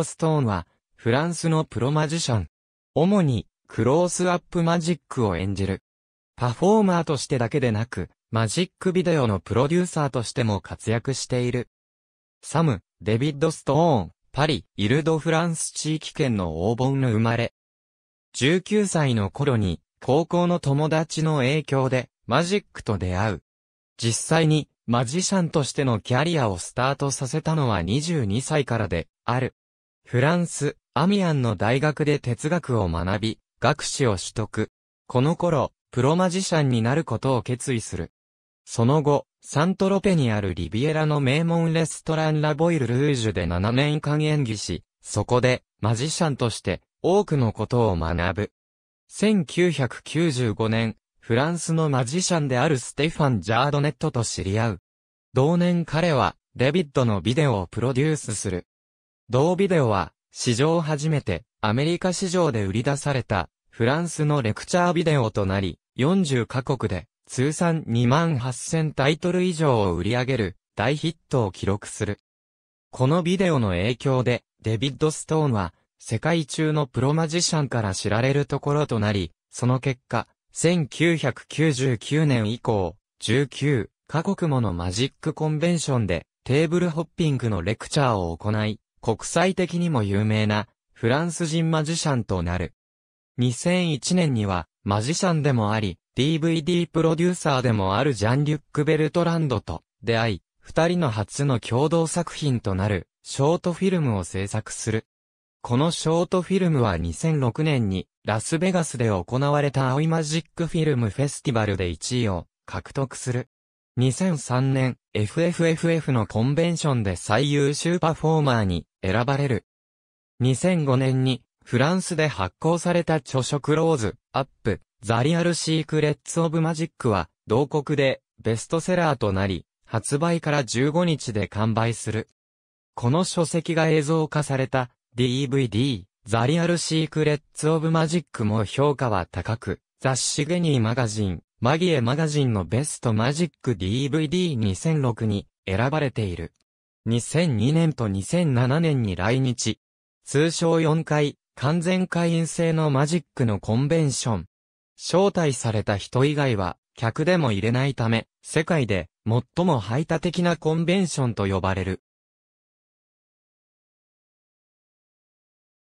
ト・ストーンは、フランスのプロマジシャン。主に、クロースアップマジックを演じる。パフォーマーとしてだけでなく、マジックビデオのプロデューサーとしても活躍している。サム、デビッド・ストーン、パリ、イルド・フランス地域圏の黄金の生まれ。19歳の頃に、高校の友達の影響で、マジックと出会う。実際に、マジシャンとしてのキャリアをスタートさせたのは22歳からで、ある。フランス、アミアンの大学で哲学を学び、学士を取得。この頃、プロマジシャンになることを決意する。その後、サントロペにあるリビエラの名門レストランラボイル・ルージュで7年間演技し、そこで、マジシャンとして、多くのことを学ぶ。1995年、フランスのマジシャンであるステファン・ジャードネットと知り合う。同年彼は、デビッドのビデオをプロデュースする。同ビデオは、史上初めて、アメリカ市場で売り出された、フランスのレクチャービデオとなり、40カ国で、通算2万8000タイトル以上を売り上げる、大ヒットを記録する。このビデオの影響で、デビッド・ストーンは、世界中のプロマジシャンから知られるところとなり、その結果、1999年以降、19カ国ものマジックコンベンションで、テーブルホッピングのレクチャーを行い、国際的にも有名なフランス人マジシャンとなる。2001年にはマジシャンでもあり、DVD プロデューサーでもあるジャン・リュック・ベルトランドと出会い、二人の初の共同作品となるショートフィルムを制作する。このショートフィルムは2006年にラスベガスで行われた青いマジックフィルムフェスティバルで1位を獲得する。2003年、FFFF のコンベンションで最優秀パフォーマーに選ばれる。2005年に、フランスで発行された著書クローズ、アップ、ザリアルシークレッツオブマジックは、同国でベストセラーとなり、発売から15日で完売する。この書籍が映像化された DVD、ザリアルシークレッツオブマジックも評価は高く、雑誌ゲニーマガジン、マギエマガジンのベストマジック DVD2006 に選ばれている。2002年と2007年に来日。通称4回、完全会員制のマジックのコンベンション。招待された人以外は、客でも入れないため、世界で最も排他的なコンベンションと呼ばれる。